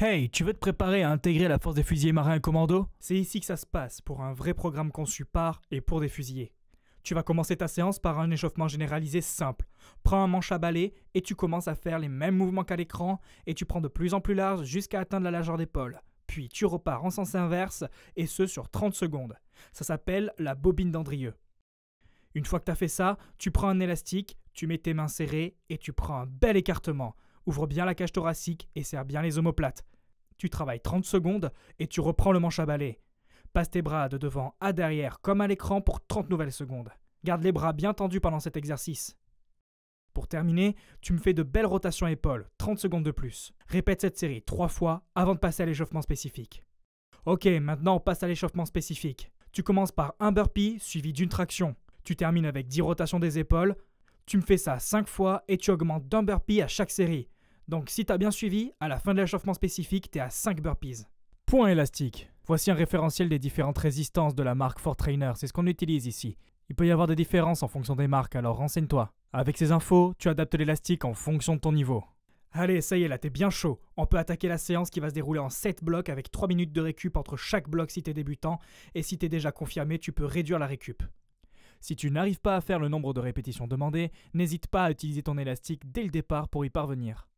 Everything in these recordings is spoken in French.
Hey, tu veux te préparer à intégrer la force des fusiliers marins et commando C'est ici que ça se passe, pour un vrai programme conçu par et pour des fusiliers. Tu vas commencer ta séance par un échauffement généralisé simple. Prends un manche à balai et tu commences à faire les mêmes mouvements qu'à l'écran et tu prends de plus en plus large jusqu'à atteindre la largeur d'épaule. Puis tu repars en sens inverse et ce sur 30 secondes. Ça s'appelle la bobine d'Andrieux. Une fois que tu as fait ça, tu prends un élastique, tu mets tes mains serrées et tu prends un bel écartement ouvre bien la cage thoracique et serre bien les omoplates. Tu travailles 30 secondes et tu reprends le manche à balai. Passe tes bras de devant à derrière comme à l'écran pour 30 nouvelles secondes. Garde les bras bien tendus pendant cet exercice. Pour terminer, tu me fais de belles rotations épaules, 30 secondes de plus. Répète cette série 3 fois avant de passer à l'échauffement spécifique. Ok, maintenant on passe à l'échauffement spécifique. Tu commences par un burpee suivi d'une traction. Tu termines avec 10 rotations des épaules. Tu me fais ça 5 fois et tu augmentes d'un burpee à chaque série. Donc si t'as bien suivi, à la fin de l'échauffement spécifique, t'es à 5 burpees. Point élastique. Voici un référentiel des différentes résistances de la marque Fort Trainer, c'est ce qu'on utilise ici. Il peut y avoir des différences en fonction des marques, alors renseigne-toi. Avec ces infos, tu adaptes l'élastique en fonction de ton niveau. Allez, ça y est, là t'es bien chaud. On peut attaquer la séance qui va se dérouler en 7 blocs avec 3 minutes de récup entre chaque bloc si t'es débutant, et si t'es déjà confirmé, tu peux réduire la récup. Si tu n'arrives pas à faire le nombre de répétitions demandées, n'hésite pas à utiliser ton élastique dès le départ pour y parvenir.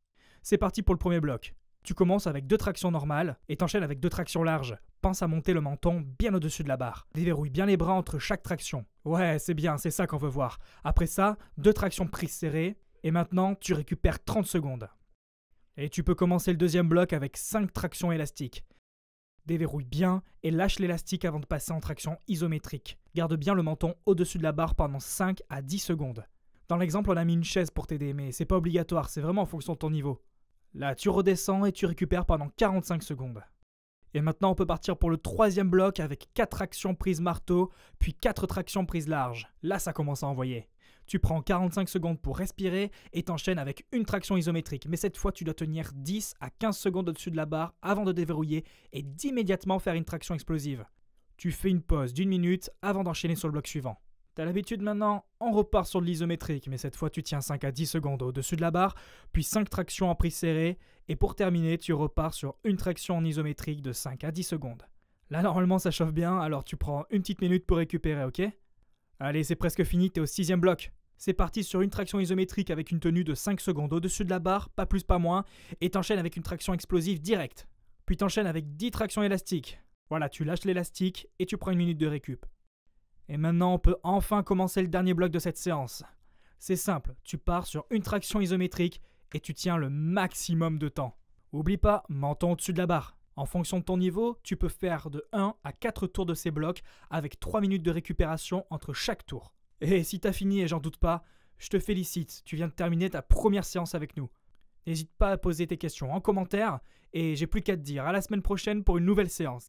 C'est parti pour le premier bloc. Tu commences avec deux tractions normales et t'enchaînes avec deux tractions larges. Pense à monter le menton bien au-dessus de la barre. Déverrouille bien les bras entre chaque traction. Ouais, c'est bien, c'est ça qu'on veut voir. Après ça, deux tractions prises serrées et maintenant tu récupères 30 secondes. Et tu peux commencer le deuxième bloc avec 5 tractions élastiques. Déverrouille bien et lâche l'élastique avant de passer en traction isométrique. Garde bien le menton au-dessus de la barre pendant 5 à 10 secondes. Dans l'exemple, on a mis une chaise pour t'aider, mais c'est pas obligatoire, c'est vraiment en fonction de ton niveau. Là, tu redescends et tu récupères pendant 45 secondes. Et maintenant, on peut partir pour le troisième bloc avec 4 tractions prises marteau, puis 4 tractions prises large. Là, ça commence à envoyer. Tu prends 45 secondes pour respirer et t'enchaînes avec une traction isométrique. Mais cette fois, tu dois tenir 10 à 15 secondes au-dessus de la barre avant de déverrouiller et d'immédiatement faire une traction explosive. Tu fais une pause d'une minute avant d'enchaîner sur le bloc suivant. T'as l'habitude maintenant, on repart sur de l'isométrique, mais cette fois tu tiens 5 à 10 secondes au-dessus de la barre, puis 5 tractions en prise serrée, et pour terminer, tu repars sur une traction en isométrique de 5 à 10 secondes. Là, normalement, ça chauffe bien, alors tu prends une petite minute pour récupérer, ok Allez, c'est presque fini, t'es au sixième bloc. C'est parti sur une traction isométrique avec une tenue de 5 secondes au-dessus de la barre, pas plus, pas moins, et t'enchaînes avec une traction explosive directe. Puis t'enchaînes avec 10 tractions élastiques. Voilà, tu lâches l'élastique et tu prends une minute de récup. Et maintenant, on peut enfin commencer le dernier bloc de cette séance. C'est simple, tu pars sur une traction isométrique et tu tiens le maximum de temps. Oublie pas, mentons au-dessus de la barre. En fonction de ton niveau, tu peux faire de 1 à 4 tours de ces blocs avec 3 minutes de récupération entre chaque tour. Et si t'as fini et j'en doute pas, je te félicite, tu viens de terminer ta première séance avec nous. N'hésite pas à poser tes questions en commentaire et j'ai plus qu'à te dire à la semaine prochaine pour une nouvelle séance.